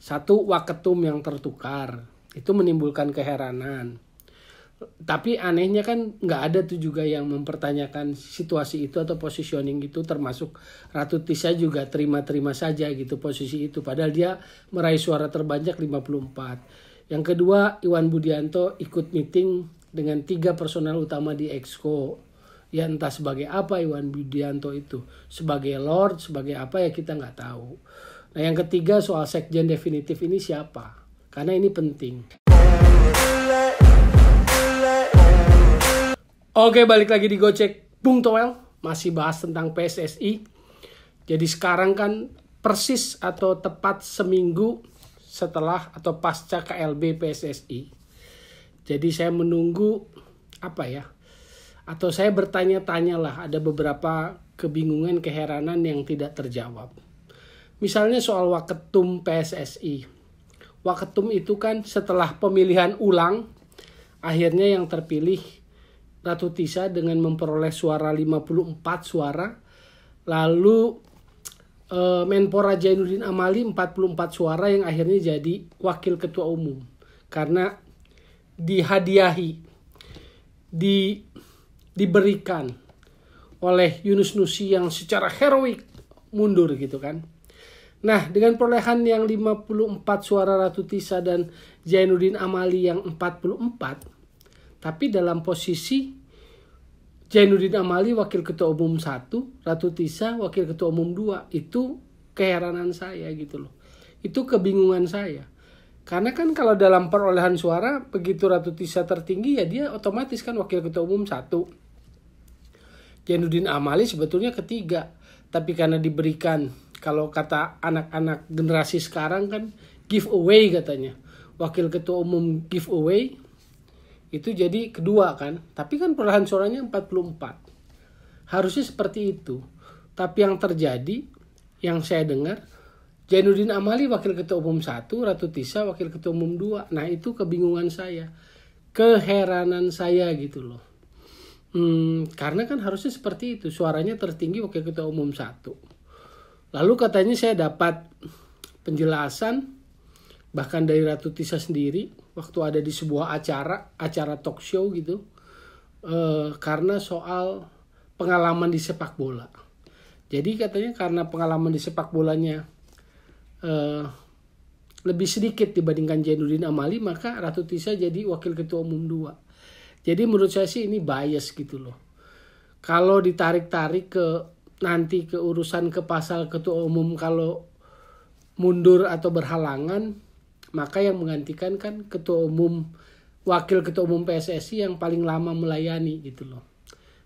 Satu, waketum yang tertukar. Itu menimbulkan keheranan. Tapi anehnya kan nggak ada tuh juga yang mempertanyakan situasi itu atau positioning itu termasuk Ratu Tisa juga terima-terima saja gitu posisi itu. Padahal dia meraih suara terbanyak 54. Yang kedua Iwan Budianto ikut meeting dengan tiga personal utama di Exco ya entah sebagai apa Iwan Budianto itu sebagai Lord sebagai apa ya kita nggak tahu Nah yang ketiga soal sekjen definitif ini siapa? Karena ini penting. Oke balik lagi di Gocek Bung Toel masih bahas tentang PSSI. Jadi sekarang kan persis atau tepat seminggu setelah atau pasca KLB PSSI. Jadi saya menunggu apa ya? Atau saya bertanya tanyalah ada beberapa kebingungan keheranan yang tidak terjawab. Misalnya soal waketum PSSI. Waketum itu kan setelah pemilihan ulang, akhirnya yang terpilih Ratu Tisa dengan memperoleh suara 54 suara. Lalu eh, Menpora Jainuddin Amali 44 suara yang akhirnya jadi wakil ketua umum. Karena dihadiahi, di, diberikan oleh Yunus Nusi yang secara heroik mundur gitu kan Nah, dengan perolehan yang 54 suara Ratu Tisa dan Zainuddin Amali yang 44, tapi dalam posisi Zainuddin Amali wakil ketua umum 1, Ratu Tisa wakil ketua umum 2. Itu keheranan saya gitu loh. Itu kebingungan saya. Karena kan kalau dalam perolehan suara begitu Ratu Tisa tertinggi ya dia otomatis kan wakil ketua umum 1. Zainuddin Amali sebetulnya ketiga, tapi karena diberikan kalau kata anak-anak generasi sekarang kan giveaway katanya wakil ketua umum giveaway itu jadi kedua kan tapi kan perlahan suaranya 44 harusnya seperti itu tapi yang terjadi yang saya dengar Jainuddin Amali wakil ketua umum satu Ratu Tisa wakil ketua umum dua nah itu kebingungan saya keheranan saya gitu loh hmm, karena kan harusnya seperti itu suaranya tertinggi wakil ketua umum satu Lalu katanya saya dapat penjelasan bahkan dari Ratu Tisa sendiri waktu ada di sebuah acara acara talk show gitu eh, karena soal pengalaman di sepak bola. Jadi katanya karena pengalaman di sepak bolanya eh, lebih sedikit dibandingkan Jainuddin Amali maka Ratu Tisa jadi wakil ketua umum dua. Jadi menurut saya sih ini bias gitu loh. Kalau ditarik-tarik ke nanti ke urusan ke pasal ketua umum kalau mundur atau berhalangan maka yang menggantikan kan ketua umum wakil ketua umum PSSI yang paling lama melayani gitu loh.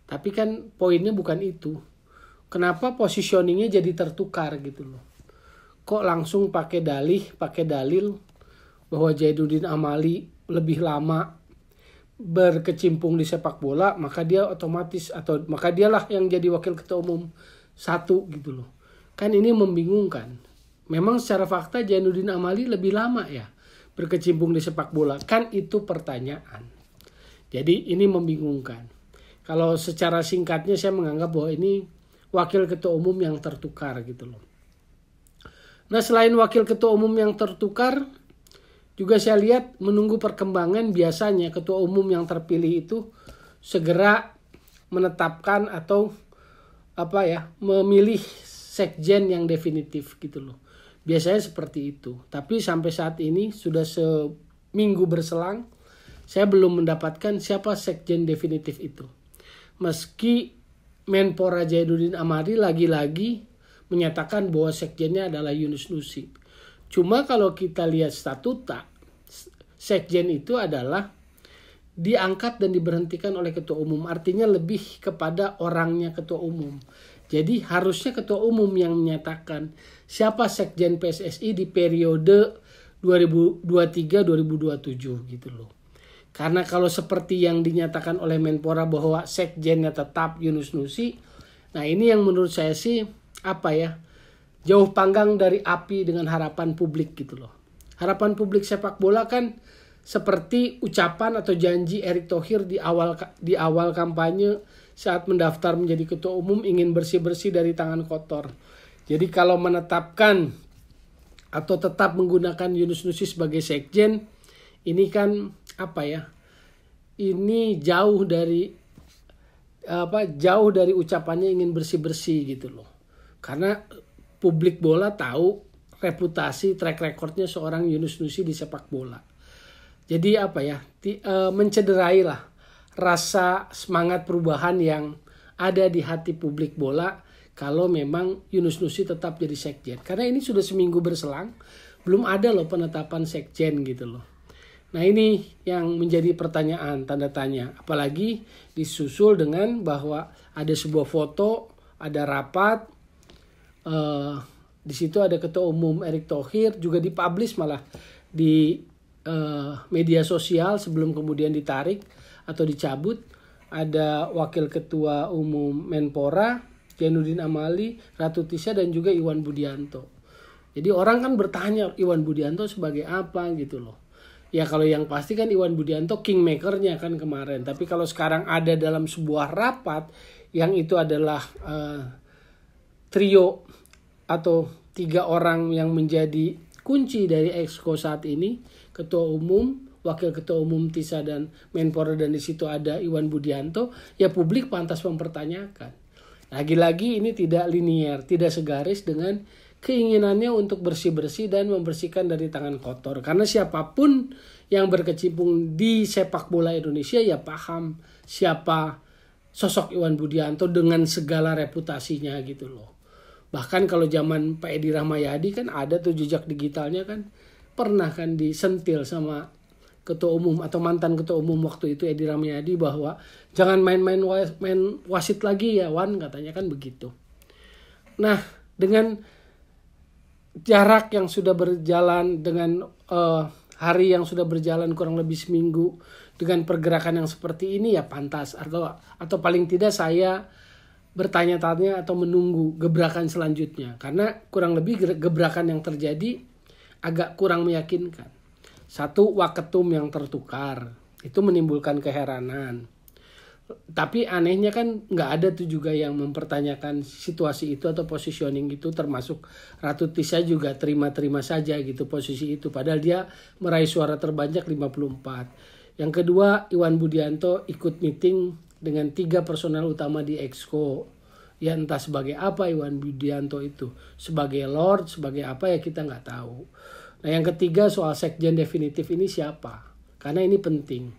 Tapi kan poinnya bukan itu. Kenapa positioningnya jadi tertukar gitu loh. Kok langsung pakai dalih, pakai dalil bahwa Jaiduddin Amali lebih lama berkecimpung di sepak bola maka dia otomatis atau maka dialah yang jadi wakil ketua umum satu gitu loh kan ini membingungkan memang secara fakta Janudin Amali lebih lama ya berkecimpung di sepak bola kan itu pertanyaan jadi ini membingungkan kalau secara singkatnya saya menganggap bahwa ini wakil ketua umum yang tertukar gitu loh nah selain wakil ketua umum yang tertukar juga saya lihat menunggu perkembangan biasanya ketua umum yang terpilih itu segera menetapkan atau apa ya memilih sekjen yang definitif gitu loh. Biasanya seperti itu. Tapi sampai saat ini sudah seminggu berselang saya belum mendapatkan siapa sekjen definitif itu. Meski Menpora Jaiduddin Amari lagi-lagi menyatakan bahwa sekjennya adalah Yunus Nusi. Cuma kalau kita lihat statuta, sekjen itu adalah diangkat dan diberhentikan oleh ketua umum. Artinya lebih kepada orangnya ketua umum. Jadi harusnya ketua umum yang menyatakan siapa sekjen PSSI di periode 2023-2027 gitu loh. Karena kalau seperti yang dinyatakan oleh Menpora bahwa sekjennya tetap Yunus Nusi, nah ini yang menurut saya sih apa ya? jauh panggang dari api dengan harapan publik gitu loh. Harapan publik sepak bola kan seperti ucapan atau janji Erick Thohir di awal di awal kampanye saat mendaftar menjadi ketua umum ingin bersih-bersih dari tangan kotor. Jadi kalau menetapkan atau tetap menggunakan Yunus Nusi sebagai sekjen, ini kan apa ya? Ini jauh dari apa? Jauh dari ucapannya ingin bersih-bersih gitu loh. Karena publik bola tahu reputasi track recordnya seorang Yunus Nusi di sepak bola. Jadi apa ya, di, e, eh, mencederai lah rasa semangat perubahan yang ada di hati publik bola kalau memang Yunus Nusi tetap jadi sekjen. Karena ini sudah seminggu berselang, belum ada loh penetapan sekjen gitu loh. Nah ini yang menjadi pertanyaan, tanda tanya. Apalagi disusul dengan bahwa ada sebuah foto, ada rapat, uh, di situ ada ketua umum Erick Thohir juga dipublish malah di uh, media sosial sebelum kemudian ditarik atau dicabut ada wakil ketua umum Menpora Janudin Amali Ratu Tisha dan juga Iwan Budianto jadi orang kan bertanya Iwan Budianto sebagai apa gitu loh ya kalau yang pasti kan Iwan Budianto kingmakernya kan kemarin tapi kalau sekarang ada dalam sebuah rapat yang itu adalah uh, trio atau tiga orang yang menjadi kunci dari Exco saat ini, ketua umum, wakil ketua umum Tisa dan Menpora dan di situ ada Iwan Budianto, ya publik pantas mempertanyakan. Lagi-lagi ini tidak linier, tidak segaris dengan keinginannya untuk bersih-bersih dan membersihkan dari tangan kotor. Karena siapapun yang berkecimpung di sepak bola Indonesia ya paham siapa sosok Iwan Budianto dengan segala reputasinya gitu loh bahkan kalau zaman Pak Edi Rahmayadi kan ada tuh jejak digitalnya kan pernah kan disentil sama ketua umum atau mantan ketua umum waktu itu Edi Rahmayadi bahwa jangan main-main main wasit lagi ya Wan katanya kan begitu. Nah dengan jarak yang sudah berjalan dengan uh, hari yang sudah berjalan kurang lebih seminggu dengan pergerakan yang seperti ini ya pantas atau atau paling tidak saya bertanya-tanya atau menunggu gebrakan selanjutnya karena kurang lebih gebrakan yang terjadi agak kurang meyakinkan. Satu waketum yang tertukar itu menimbulkan keheranan. Tapi anehnya kan nggak ada tuh juga yang mempertanyakan situasi itu atau positioning itu termasuk Ratu Tisa juga terima-terima saja gitu posisi itu. Padahal dia meraih suara terbanyak 54. Yang kedua Iwan Budianto ikut meeting dengan tiga personel utama di Exco ya entah sebagai apa Iwan Budianto itu sebagai Lord sebagai apa ya kita nggak tahu nah yang ketiga soal sekjen definitif ini siapa karena ini penting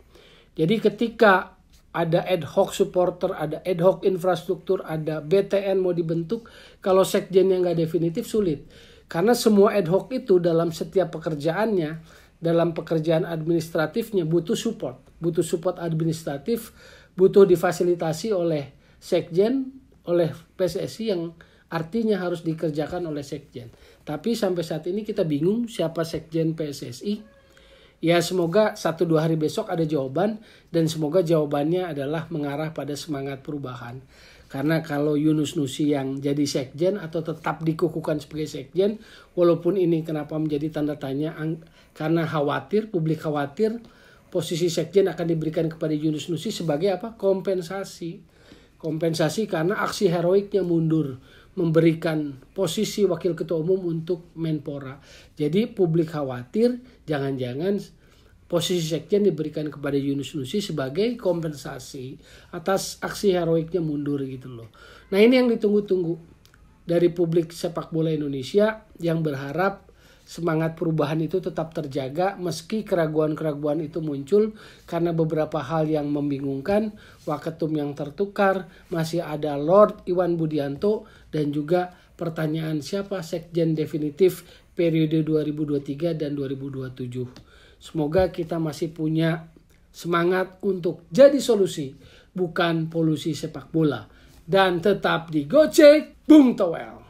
jadi ketika ada ad hoc supporter ada ad hoc infrastruktur ada BTN mau dibentuk kalau sekjen yang nggak definitif sulit karena semua ad hoc itu dalam setiap pekerjaannya dalam pekerjaan administratifnya butuh support butuh support administratif butuh difasilitasi oleh sekjen, oleh PSSI yang artinya harus dikerjakan oleh sekjen. Tapi sampai saat ini kita bingung siapa sekjen PSSI. Ya semoga satu dua hari besok ada jawaban dan semoga jawabannya adalah mengarah pada semangat perubahan. Karena kalau Yunus Nusi yang jadi sekjen atau tetap dikukuhkan sebagai sekjen, walaupun ini kenapa menjadi tanda tanya karena khawatir, publik khawatir posisi sekjen akan diberikan kepada Yunus Nusi sebagai apa? Kompensasi. Kompensasi karena aksi heroiknya mundur memberikan posisi wakil ketua umum untuk Menpora. Jadi publik khawatir jangan-jangan posisi sekjen diberikan kepada Yunus Nusi sebagai kompensasi atas aksi heroiknya mundur gitu loh. Nah ini yang ditunggu-tunggu dari publik sepak bola Indonesia yang berharap semangat perubahan itu tetap terjaga meski keraguan-keraguan itu muncul karena beberapa hal yang membingungkan, waketum yang tertukar, masih ada Lord Iwan Budianto dan juga pertanyaan siapa sekjen definitif periode 2023 dan 2027. Semoga kita masih punya semangat untuk jadi solusi, bukan polusi sepak bola. Dan tetap di Gocek, Bung Towel.